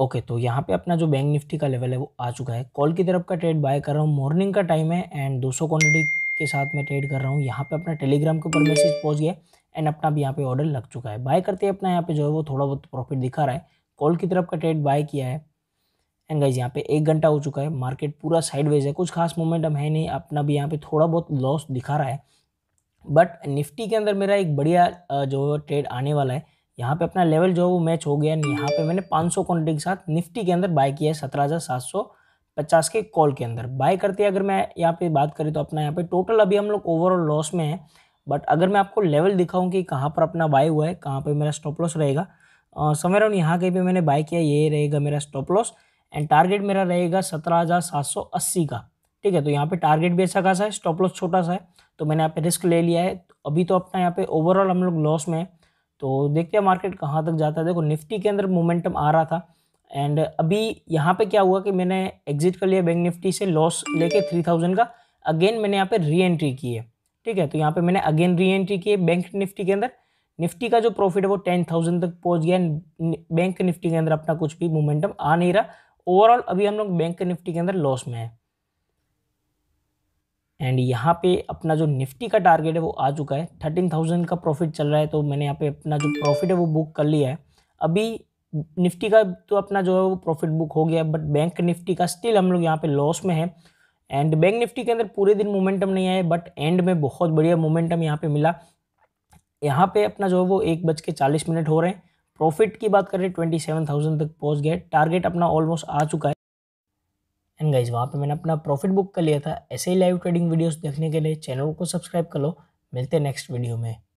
okay तो यहाँ पे अपना जो बैंक निफ्टी का लेवल है वो आ चुका है कॉल की तरफ का ट्रेड बाय कर रहा हूँ मॉर्निंग का टाइम है एंड 200 क्वान्टिटी के साथ मैं ट्रेड कर रहा हूँ यहाँ पे अपना टेलीग्राम के ऊपर मैसेज पहुँच गया एंड अपना भी यहाँ पे ऑर्डर लग चुका है बाय करते अपना यहाँ पे जो है वो थोड़ा बहुत प्रॉफिट दिखा रहा है कॉल की तरफ का ट्रेड बाय किया है एंड गाइज यहाँ पे एक घंटा हो चुका है मार्केट पूरा साइडवेज है कुछ खास मोमेंटम है नहीं अपना भी यहाँ पे थोड़ा बहुत लॉस दिखा रहा है बट निफ्टी के अंदर मेरा एक बढ़िया जो ट्रेड आने वाला है यहाँ पे अपना लेवल जो है वो मैच हो गया यहाँ पे मैंने 500 क्वांटिटी के साथ निफ्टी के अंदर बाय किया है सत्रह के कॉल के अंदर बाय करते अगर मैं यहाँ पे बात करें तो अपना यहाँ पे टोटल अभी हम लोग ओवरऑल लॉस में है बट अगर मैं आपको लेवल दिखाऊँ कि कहाँ पर अपना बाय हुआ है कहाँ पर मेरा स्टॉप लॉस रहेगा समय राउंड यहाँ कहीं पर मैंने बाय किया ये रहेगा मेरा स्टॉप लॉस एंड टारगेट मेरा रहेगा सत्रह हज़ार सात सौ अस्सी का ठीक है तो यहाँ पे टारगेट भी अच्छा खासा है स्टॉप लॉस छोटा सा है तो मैंने यहाँ पे रिस्क ले लिया है अभी तो अपना यहाँ पे ओवरऑल हम लोग लॉस में है तो देखते हैं मार्केट कहाँ तक जाता है देखो निफ्टी के अंदर मोमेंटम आ रहा था एंड अभी यहाँ पे क्या हुआ कि मैंने एग्जिट कर लिया बैंक निफ्टी से लॉस लेके थ्री थाउजेंड का अगेन मैंने यहाँ पे री एंट्री की है ठीक है तो यहाँ पे मैंने अगेन री एंट्री की है बैंक निफ्टी के अंदर निफ्टी का जो प्रॉफिट है वो टेन थाउजेंड तक पहुँच गया बैंक निफ्टी के अंदर अपना कुछ भी मोमेंटम आ नहीं रहा ओवरऑल अभी हम लोग बैंक निफ्टी के अंदर लॉस में है एंड यहाँ पे अपना जो निफ्टी का टारगेट है वो आ चुका है थर्टीन थाउजेंड का प्रॉफिट चल रहा है तो मैंने यहाँ पे अपना जो प्रॉफिट है वो बुक कर लिया है अभी निफ्टी का तो अपना जो है वो प्रॉफिट बुक हो गया बट बैंक निफ्टी का स्टिल हम लोग यहाँ पे लॉस में है एंड बैंक निफ्टी के अंदर पूरे दिन मोमेंटम नहीं आया बट एंड में बहुत बढ़िया मोमेंटम यहाँ पर मिला यहाँ पर अपना जो है वो एक बज के चालीस मिनट हो रहे हैं प्रॉफिट की बात करें ट्वेंटी सेवन थाउजेंड तक पहुँच गए टारगेट अपना ऑलमोस्ट आ चुका है एंड गाइज वहाँ पे मैंने अपना प्रॉफिट बुक कर लिया था ऐसे ही लाइव ट्रेडिंग वीडियोस देखने के लिए चैनल को सब्सक्राइब कर लो मिलते हैं नेक्स्ट वीडियो में